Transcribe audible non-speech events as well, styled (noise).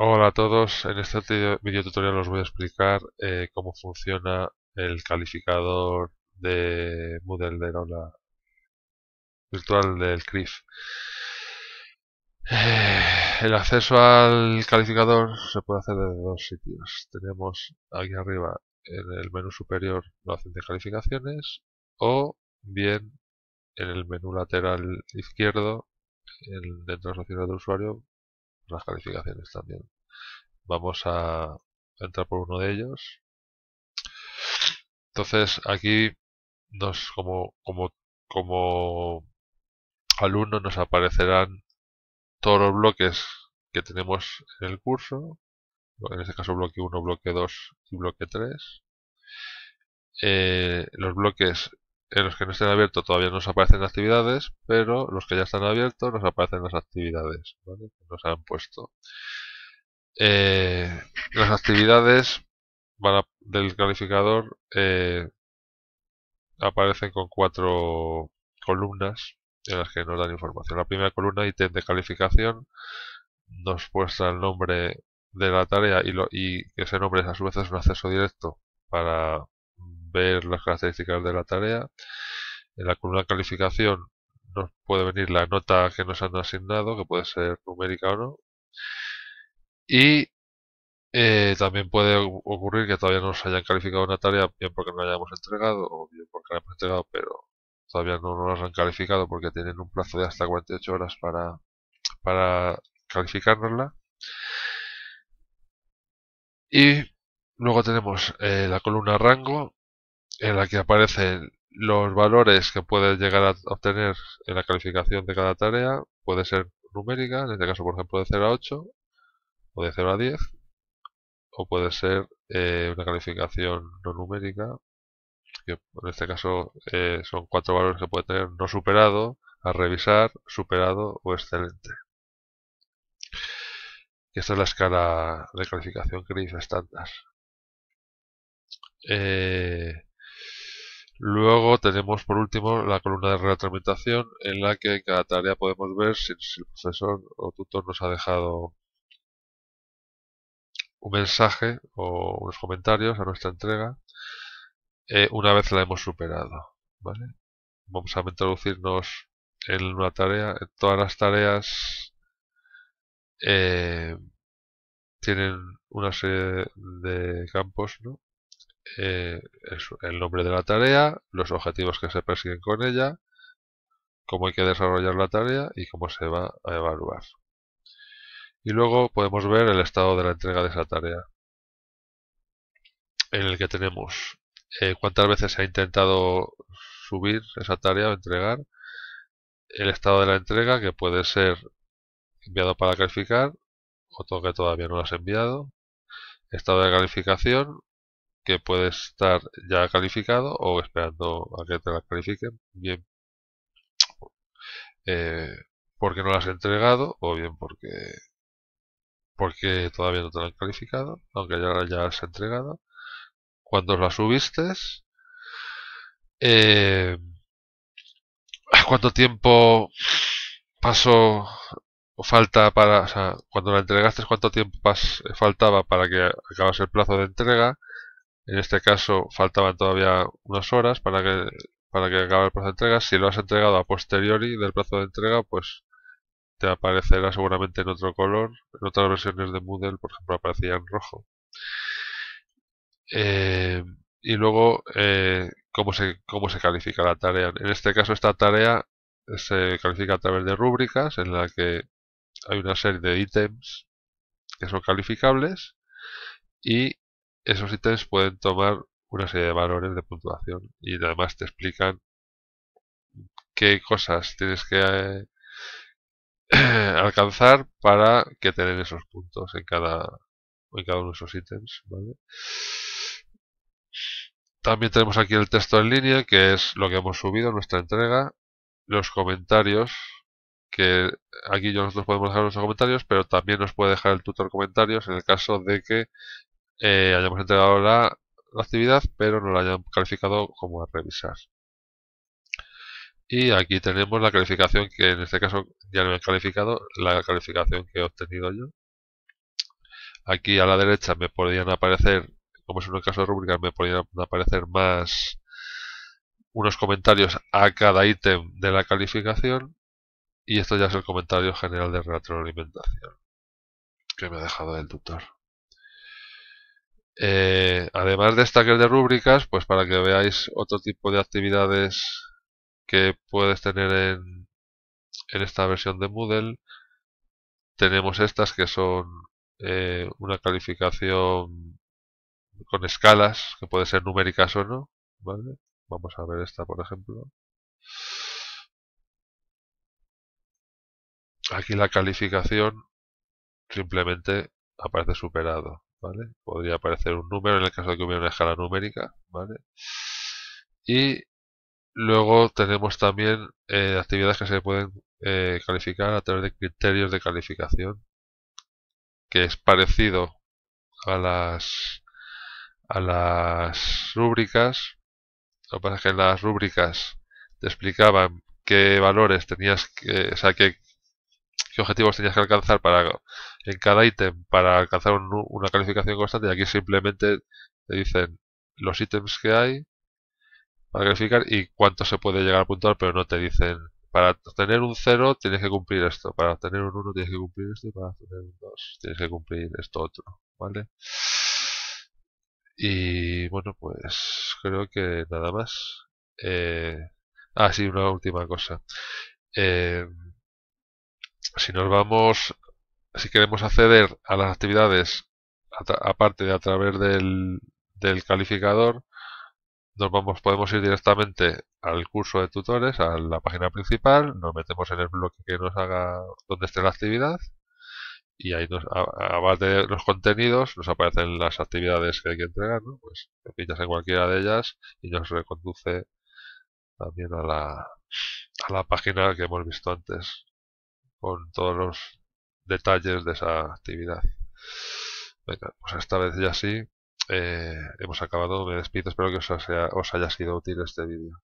Hola a todos, en este vídeo tutorial os voy a explicar eh, cómo funciona el calificador de Moodle de la virtual del CRIF. Eh, el acceso al calificador se puede hacer desde dos sitios. Tenemos aquí arriba en el menú superior la opción de calificaciones o bien en el menú lateral izquierdo dentro de las opciones de usuario las calificaciones también. Vamos a entrar por uno de ellos. Entonces aquí nos como como como alumno nos aparecerán todos los bloques que tenemos en el curso, en este caso bloque 1, bloque 2 y bloque 3. Eh, los bloques en los que no estén abiertos todavía nos aparecen actividades, pero los que ya están abiertos nos aparecen las actividades que nos han puesto. Eh, las actividades del calificador eh, aparecen con cuatro columnas en las que nos dan información. La primera columna, ítem de calificación, nos muestra el nombre de la tarea y, lo, y ese nombre a su vez un acceso directo para las características de la tarea. En la columna calificación nos puede venir la nota que nos han asignado, que puede ser numérica o no. Y eh, también puede ocurrir que todavía no nos hayan calificado una tarea, bien porque no la hayamos entregado o bien porque la hemos entregado, pero todavía no nos han calificado porque tienen un plazo de hasta 48 horas para, para calificárnosla. Y luego tenemos eh, la columna rango, en la que aparecen los valores que puedes llegar a obtener en la calificación de cada tarea, puede ser numérica, en este caso por ejemplo de 0 a 8, o de 0 a 10, o puede ser eh, una calificación no numérica, que en este caso eh, son cuatro valores que puede tener no superado, a revisar, superado o excelente. esta es la escala de calificación que dice estándar. Eh, Luego tenemos por último la columna de retroalimentación en la que cada tarea podemos ver si, el profesor o tutor nos ha dejado un mensaje o unos comentarios a nuestra entrega eh, una vez la hemos superado. Vamos a introducirnos en una tarea. En todas las tareas eh, tienen una serie de campos ¿no? Eh, el nombre de la tarea, los objetivos que se persiguen con ella, cómo hay que desarrollar la tarea y cómo se va a evaluar. Y luego podemos ver el estado de la entrega de esa tarea, en el que tenemos eh, cuántas veces se ha intentado subir esa tarea o entregar, el estado de la entrega que puede ser enviado para calificar, otro que todavía no lo has enviado, estado de calificación, que puede estar ya calificado o esperando a que te la califiquen, bien eh, porque no las has entregado o bien porque porque todavía no te la han calificado, aunque ya, ya has entregado. Cuando las subiste, eh, cuánto tiempo pasó falta para, o sea, cuando la entregaste, cuánto tiempo faltaba para que acabase el plazo de entrega, en este caso faltaban todavía unas horas para que, para que acabe el plazo de entrega. Si lo has entregado a posteriori del plazo de entrega, pues te aparecerá seguramente en otro color. En otras versiones de Moodle, por ejemplo, aparecía en rojo. Eh, y luego, eh, ¿cómo, se, cómo se califica la tarea. En este caso, esta tarea se califica a través de rúbricas en la que hay una serie de ítems que son calificables y esos ítems pueden tomar una serie de valores de puntuación y además te explican qué cosas tienes que eh, (clears throat) alcanzar para que te esos puntos en cada, cada uno de esos ítems. También tenemos aquí el texto en línea, que es lo que hemos subido en nuestra entrega. Los comentarios, que aquí nosotros podemos dejar los comentarios, pero también nos puede dejar el tutor comentarios en el caso de que eh, hayamos entregado la, actividad, pero no la hayan calificado como a revisar. Y aquí tenemos la calificación que en este caso ya no han calificado, la calificación que he obtenido yo. Aquí a la derecha me podrían aparecer, como es un caso de rúbrica me podrían aparecer más unos comentarios a cada ítem de la calificación y esto ya es el comentario general de retroalimentación que me ha dejado el tutor. Eh, además de esta que es de rúbricas, pues para que veáis otro tipo de actividades que puedes tener en, esta versión de Moodle, tenemos estas que son eh, una calificación con escalas, que puede ser numéricas o no. Vamos a ver esta, por ejemplo. Aquí la calificación simplemente aparece superado. Podría aparecer un número en el caso de que hubiera una escala numérica, ¿vale? Y luego tenemos también eh, actividades que se pueden eh, calificar a través de criterios de calificación, que es parecido a las a las rúbricas. Lo que pasa es que en las rúbricas te explicaban qué valores tenías que, o sea, qué, qué objetivos tenías que alcanzar para en cada ítem para alcanzar una calificación constante aquí simplemente te dicen los ítems que hay para calificar y cuánto se puede llegar a puntuar, pero no te dicen para obtener un 0 tienes que cumplir esto, para obtener un 1 tienes que cumplir esto, para obtener un 2 tienes que cumplir esto otro, ¿vale? Y bueno, pues creo que nada más. Eh, ah, sí, una última cosa. Eh, si nos vamos si queremos acceder a las actividades aparte de a través del, calificador, nos vamos, podemos ir directamente al curso de tutores, a la página principal, nos metemos en el bloque que nos haga donde esté la actividad y ahí a base de los contenidos, nos aparecen las actividades que hay que entregar, pues pinchas en cualquiera de ellas y nos reconduce también a la, a la página que hemos visto antes con todos los detalles de esa actividad. pues esta vez ya sí. Eh, hemos acabado. Me despido. Espero que os haya sido útil este vídeo.